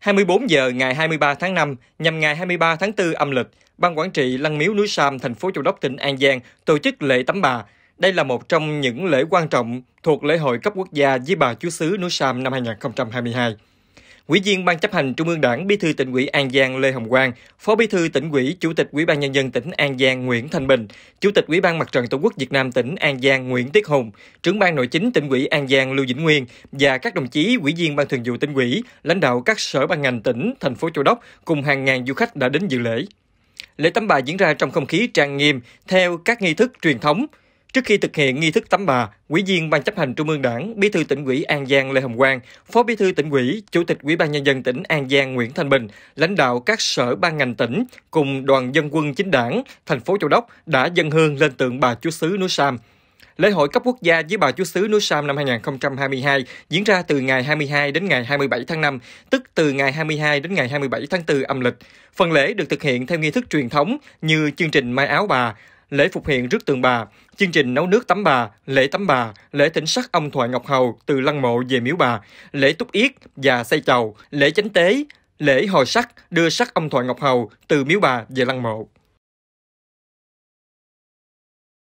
24 giờ ngày 23 tháng 5 nhằm ngày 23 tháng 4 âm lịch, Ban Quản trị Lăng Miếu Núi Sam, thành phố Châu Đốc, tỉnh An Giang tổ chức lễ tắm bà. Đây là một trong những lễ quan trọng thuộc lễ hội cấp quốc gia với bà Chúa xứ núi Sam năm 2022. Ủy viên Ban chấp hành Trung ương Đảng, Bí thư tỉnh ủy An Giang Lê Hồng Quang, Phó Bí thư tỉnh ủy, Chủ tịch Ủy ban nhân dân tỉnh An Giang Nguyễn Thanh Bình, Chủ tịch Ủy ban Mặt trận Tổ quốc Việt Nam tỉnh An Giang Nguyễn Tiết Hùng, Trưởng ban Nội chính tỉnh ủy An Giang Lưu Vĩnh Nguyên và các đồng chí ủy viên Ban Thường vụ tỉnh ủy, lãnh đạo các sở ban ngành tỉnh, thành phố Châu Đốc cùng hàng ngàn du khách đã đến dự lễ. Lễ tắm bà diễn ra trong không khí trang nghiêm theo các nghi thức truyền thống. Trước khi thực hiện nghi thức tắm bà, Ủy viên Ban chấp hành Trung ương Đảng, Bí thư tỉnh ủy An Giang Lê Hồng Quang, Phó Bí thư tỉnh ủy, Chủ tịch Ủy ban nhân dân tỉnh An Giang Nguyễn Thanh Bình, lãnh đạo các sở ban ngành tỉnh cùng đoàn dân quân chính đảng thành phố Châu Đốc đã dân hương lên tượng bà Chúa xứ núi Sam. Lễ hội cấp quốc gia với bà Chúa xứ núi Sam năm 2022 diễn ra từ ngày 22 đến ngày 27 tháng 5, tức từ ngày 22 đến ngày 27 tháng 4 âm lịch. Phần lễ được thực hiện theo nghi thức truyền thống như chương trình Mai áo bà, lễ phục hiện rước tượng bà, chương trình nấu nước tắm bà, lễ tắm bà, lễ thỉnh sắc ông Thoại Ngọc Hầu từ lăng mộ về miếu bà, lễ túc yết và xây chầu, lễ chánh tế, lễ hồi sắc đưa sắc ông Thoại Ngọc Hầu từ miếu bà về lăng mộ.